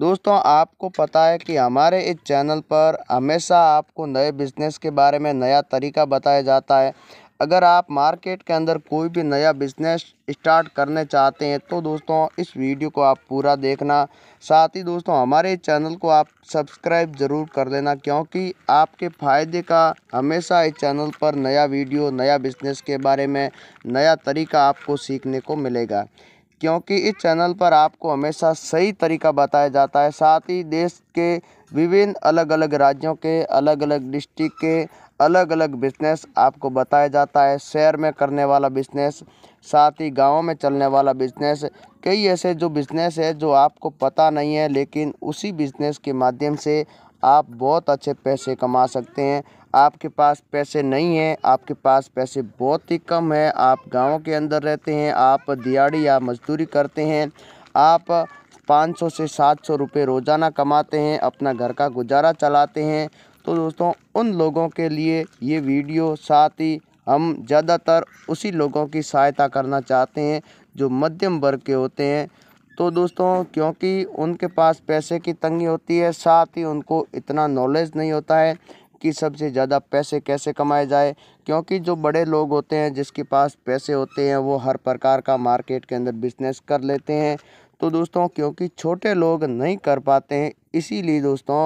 दोस्तों आपको पता है कि हमारे इस चैनल पर हमेशा आपको नए बिज़नेस के बारे में नया तरीका बताया जाता है अगर आप मार्केट के अंदर कोई भी नया बिजनेस स्टार्ट करने चाहते हैं तो दोस्तों इस वीडियो को आप पूरा देखना साथ ही दोस्तों हमारे चैनल को आप सब्सक्राइब ज़रूर कर लेना क्योंकि आपके फ़ायदे का हमेशा इस चैनल पर नया वीडियो नया बिजनेस के बारे में नया तरीका आपको सीखने को मिलेगा क्योंकि इस चैनल पर आपको हमेशा सही तरीका बताया जाता है साथ ही देश के विभिन्न अलग अलग राज्यों के अलग अलग डिस्ट्रिक्ट के अलग अलग बिजनेस आपको बताया जाता है शहर में करने वाला बिजनेस साथ ही गाँव में चलने वाला बिजनेस कई ऐसे जो बिजनेस है जो आपको पता नहीं है लेकिन उसी बिजनेस के माध्यम से आप बहुत अच्छे पैसे कमा सकते हैं आपके पास पैसे नहीं हैं आपके पास पैसे बहुत ही कम है आप गाँव के अंदर रहते हैं आप दिहाड़ी या मजदूरी करते हैं आप 500 से 700 रुपए रोज़ाना कमाते हैं अपना घर का गुजारा चलाते हैं तो दोस्तों उन लोगों के लिए ये वीडियो साथ ही हम ज़्यादातर उसी लोगों की सहायता करना चाहते हैं जो मध्यम वर्ग के होते हैं तो दोस्तों क्योंकि उनके पास पैसे की तंगी होती है साथ ही उनको इतना नॉलेज नहीं होता है कि सबसे ज़्यादा पैसे कैसे कमाए जाए क्योंकि जो बड़े लोग होते हैं जिसके पास पैसे होते हैं वो हर प्रकार का मार्केट के अंदर बिजनेस कर लेते हैं तो दोस्तों क्योंकि छोटे लोग नहीं कर पाते हैं इसीलिए दोस्तों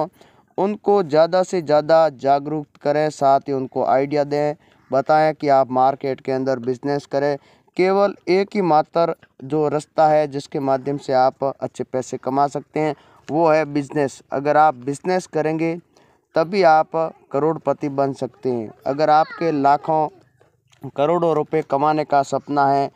उनको ज़्यादा से ज़्यादा जागरूक करें साथ ही उनको आइडिया दें बताएं कि आप मार्केट के अंदर बिजनेस करें केवल एक ही मात्र जो रास्ता है जिसके माध्यम से आप अच्छे पैसे कमा सकते हैं वो है बिज़नेस अगर आप बिज़नेस करेंगे तभी आप करोड़पति बन सकते हैं अगर आपके लाखों करोड़ों रुपए कमाने का सपना है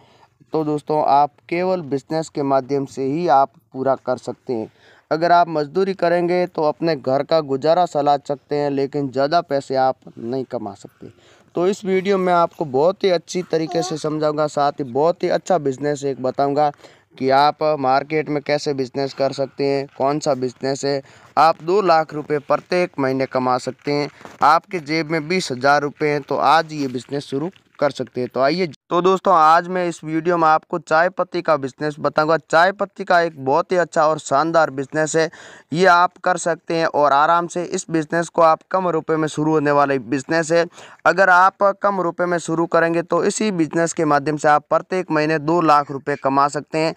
तो दोस्तों आप केवल बिजनेस के माध्यम से ही आप पूरा कर सकते हैं अगर आप मजदूरी करेंगे तो अपने घर का गुजारा सला सकते हैं लेकिन ज़्यादा पैसे आप नहीं कमा सकते तो इस वीडियो में आपको बहुत ही अच्छी तरीके से समझाऊंगा साथ ही बहुत ही अच्छा बिजनेस एक बताऊंगा कि आप मार्केट में कैसे बिजनेस कर सकते हैं कौन सा बिजनेस है आप दो लाख रुपए प्रत्येक महीने कमा सकते हैं आपके जेब में बीस हज़ार रुपये हैं तो आज ये बिज़नेस शुरू कर सकते हैं तो आइए तो दोस्तों आज मैं इस वीडियो में आपको चाय पत्ती का बिजनेस बताऊंगा चाय पत्ती का एक बहुत ही अच्छा और शानदार बिजनेस है ये आप कर सकते हैं और आराम से इस बिजनेस को आप कम रुपए में शुरू होने वाला बिजनेस है अगर आप कम रुपए में शुरू करेंगे तो इसी बिजनेस के माध्यम से आप प्रत्येक महीने दो लाख रुपये कमा सकते हैं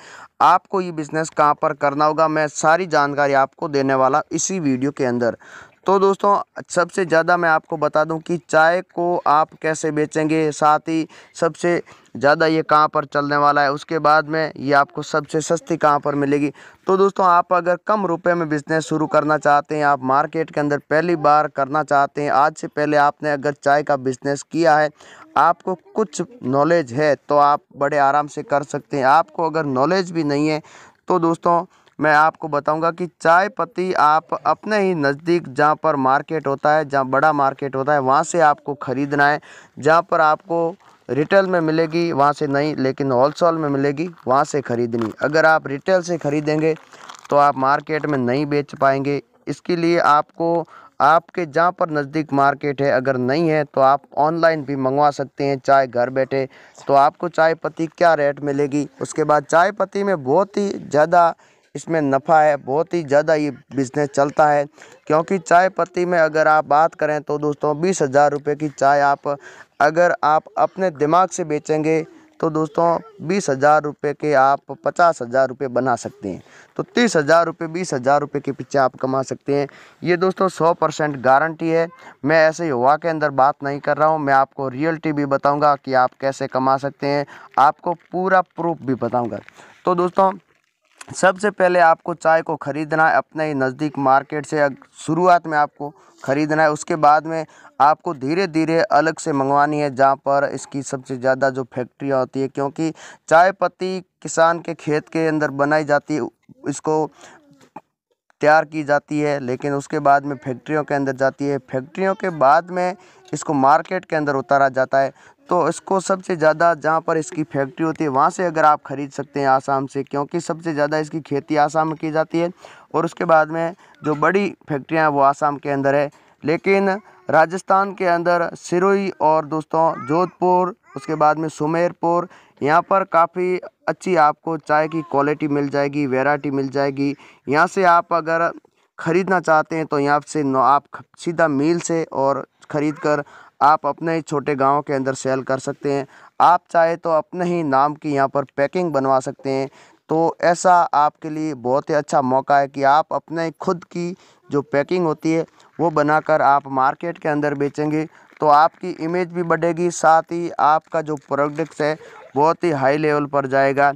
आपको ये बिजनेस कहाँ पर करना होगा मैं सारी जानकारी आपको देने वाला इसी वीडियो के अंदर तो दोस्तों सबसे ज़्यादा मैं आपको बता दूं कि चाय को आप कैसे बेचेंगे साथ ही सबसे ज़्यादा ये कहाँ पर चलने वाला है उसके बाद में ये आपको सबसे सस्ती कहाँ पर मिलेगी तो दोस्तों आप अगर कम रुपए में बिज़नेस शुरू करना चाहते हैं आप मार्केट के अंदर पहली बार करना चाहते हैं आज से पहले आपने अगर चाय का बिज़नेस किया है आपको कुछ नॉलेज है तो आप बड़े आराम से कर सकते हैं आपको अगर नॉलेज भी नहीं है तो दोस्तों मैं आपको बताऊंगा कि चाय पत्ती आप अपने ही नज़दीक जहाँ पर मार्केट होता है जहाँ बड़ा मार्केट होता है वहाँ से आपको ख़रीदना है जहाँ पर आपको रिटेल में मिलेगी वहाँ से नहीं लेकिन होलसेल में मिलेगी वहाँ से ख़रीदनी अगर आप रिटेल से ख़रीदेंगे तो आप मार्केट में नहीं बेच पाएंगे इसके लिए आपको आपके जहाँ पर नज़दीक मार्केट है अगर नहीं है तो आप ऑनलाइन भी मंगवा सकते हैं चाय घर बैठे तो आपको चाय पत्ती क्या रेट मिलेगी उसके बाद चाय पत्ती में बहुत ही ज़्यादा इसमें नफ़ा है बहुत ही ज़्यादा ये बिज़नेस चलता है क्योंकि चाय पत्ती में अगर आप बात करें तो दोस्तों बीस हज़ार रुपये की चाय आप अगर आप अपने दिमाग से बेचेंगे तो दोस्तों बीस हज़ार रुपये के आप पचास हज़ार रुपये बना सकते हैं तो तीस हज़ार रुपये बीस हज़ार रुपये के पीछे आप कमा सकते हैं ये दोस्तों सौ परसेंट गारंटी है मैं ऐसे युवा के अंदर बात नहीं कर रहा हूँ मैं आपको रियलिटी भी बताऊँगा कि आप कैसे कमा सकते हैं आपको पूरा प्रूफ भी बताऊँगा तो दोस्तों सबसे पहले आपको चाय को ख़रीदना है अपने ही नज़दीक मार्केट से शुरुआत में आपको ख़रीदना है उसके बाद में आपको धीरे धीरे अलग से मंगवानी है जहाँ पर इसकी सबसे ज़्यादा जो फैक्ट्रियाँ होती है क्योंकि चाय पत्ती किसान के खेत के अंदर बनाई जाती है इसको तैयार की जाती है लेकिन उसके बाद में फैक्ट्रियों के अंदर जाती है फैक्ट्रियों के बाद में इसको मार्केट के अंदर उतारा जाता है तो इसको सबसे ज़्यादा जहाँ पर इसकी फैक्ट्री होती है वहाँ से अगर आप ख़रीद सकते हैं आसाम से क्योंकि सबसे ज़्यादा इसकी खेती आसाम में की जाती है और उसके बाद में जो बड़ी फैक्ट्रियाँ हैं वो आसाम के अंदर है लेकिन राजस्थान के अंदर सिरोही और दोस्तों जोधपुर उसके बाद में सुमेरपुर यहाँ पर काफ़ी अच्छी आपको चाय की क्वालिटी मिल जाएगी वेराइटी मिल जाएगी यहाँ से आप अगर ख़रीदना चाहते हैं तो यहाँ से आप सीधा मील से और ख़रीद कर आप अपने ही छोटे गांव के अंदर सेल कर सकते हैं आप चाहे तो अपने ही नाम की यहाँ पर पैकिंग बनवा सकते हैं तो ऐसा आपके लिए बहुत ही अच्छा मौका है कि आप अपने खुद की जो पैकिंग होती है वो बनाकर आप मार्केट के अंदर बेचेंगे तो आपकी इमेज भी बढ़ेगी साथ ही आपका जो प्रोडक्ट्स है बहुत ही हाई लेवल पर जाएगा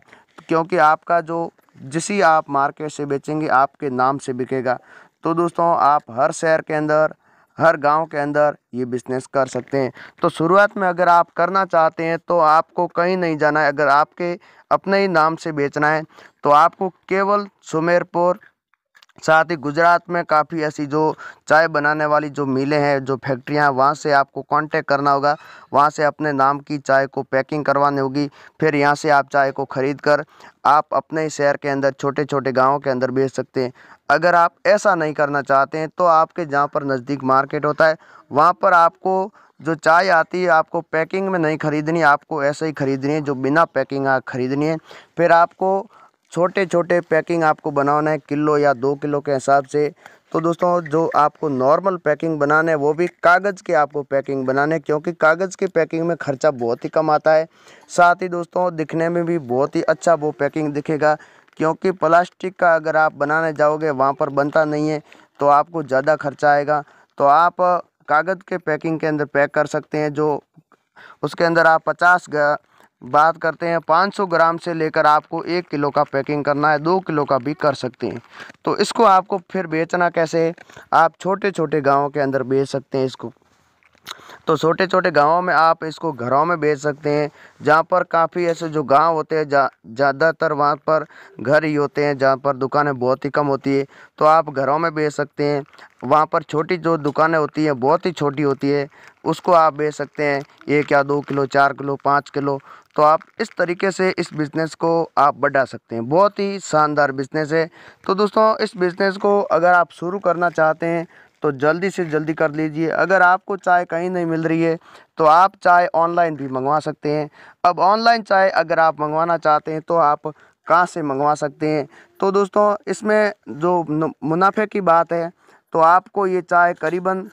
क्योंकि आपका जो जिसी आप मार्केट से बेचेंगे आपके नाम से बिकेगा तो दोस्तों आप हर शहर के अंदर हर गांव के अंदर ये बिजनेस कर सकते हैं तो शुरुआत में अगर आप करना चाहते हैं तो आपको कहीं नहीं जाना है अगर आपके अपने ही नाम से बेचना है तो आपको केवल सुमेरपुर साथ ही गुजरात में काफ़ी ऐसी जो चाय बनाने वाली जो मिलें हैं जो फैक्ट्रियां हैं वहाँ से आपको कांटेक्ट करना होगा वहाँ से अपने नाम की चाय को पैकिंग करवानी होगी फिर यहाँ से आप चाय को ख़रीद कर आप अपने शहर के अंदर छोटे छोटे गाँव के अंदर बेच सकते हैं अगर आप ऐसा नहीं करना चाहते हैं तो आपके जहाँ पर नज़दीक मार्केट होता है वहाँ पर आपको जो चाय आती है आपको पैकिंग में नहीं ख़रीदनी आपको ऐसे ही ख़रीदनी है जो बिना पैकिंग खरीदनी है फिर आपको छोटे छोटे पैकिंग आपको बनाना है किलो या दो किलो के हिसाब से तो दोस्तों जो आपको नॉर्मल पैकिंग बनाना है वो भी कागज़ के आपको पैकिंग बनाने क्योंकि कागज़ के पैकिंग में खर्चा बहुत ही कम आता है साथ ही दोस्तों दिखने में भी बहुत ही अच्छा वो पैकिंग दिखेगा क्योंकि प्लास्टिक का अगर आप बनाने जाओगे वहाँ पर बनता नहीं है तो आपको ज़्यादा खर्चा आएगा तो आप कागज़ के पैकिंग के अंदर पैक कर सकते हैं जो उसके अंदर आप पचास बात करते हैं 500 ग्राम से लेकर आपको एक किलो का पैकिंग करना है दो किलो का भी कर सकते हैं तो इसको आपको फिर बेचना कैसे है आप छोटे छोटे गाँव के अंदर बेच सकते हैं इसको तो छोटे छोटे गाँवों में आप इसको घरों में बेच सकते हैं जहाँ पर काफ़ी ऐसे जो गाँव होते हैं ज़्यादातर वहाँ पर घर ही होते हैं जहाँ पर दुकानें बहुत ही कम होती है तो आप घरों में बेच सकते हैं वहाँ पर छोटी जो दुकानें होती हैं बहुत ही छोटी होती है उसको आप बेच सकते हैं एक या दो किलो चार किलो पाँच किलो तो आप इस तरीके से इस बिज़नेस को आप बढ़ा सकते हैं बहुत ही शानदार बिज़नेस है तो दोस्तों इस बिज़नेस को अगर आप शुरू करना चाहते हैं तो जल्दी से जल्दी कर लीजिए अगर आपको चाय कहीं नहीं मिल रही है तो आप चाय ऑनलाइन भी मंगवा सकते हैं अब ऑनलाइन चाय अगर आप मंगवाना चाहते हैं तो आप कहाँ से मंगवा सकते हैं तो दोस्तों इसमें जो मुनाफे की बात है तो आपको ये चाय करीबन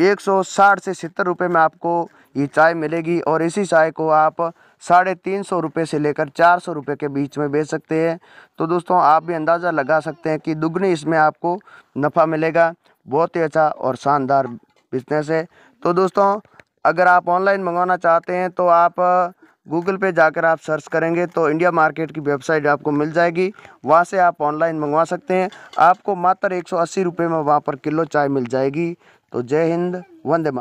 160 से सत्तर रुपये में आपको ये चाय मिलेगी और इसी चाय को आप साढ़े तीन सौ रुपये से लेकर चार सौ रुपये के बीच में बेच सकते हैं तो दोस्तों आप भी अंदाज़ा लगा सकते हैं कि दुगनी इसमें आपको नफ़ा मिलेगा बहुत ही अच्छा और शानदार बिजनेस है तो दोस्तों अगर आप ऑनलाइन मंगवाना चाहते हैं तो आप गूगल पे जाकर आप सर्च करेंगे तो इंडिया मार्केट की वेबसाइट आपको मिल जाएगी वहाँ से आप ऑनलाइन मंगवा सकते हैं आपको मात्र एक सौ अस्सी रुपये में वहाँ पर किलो चाय मिल जाएगी तो जय हिंद वंदे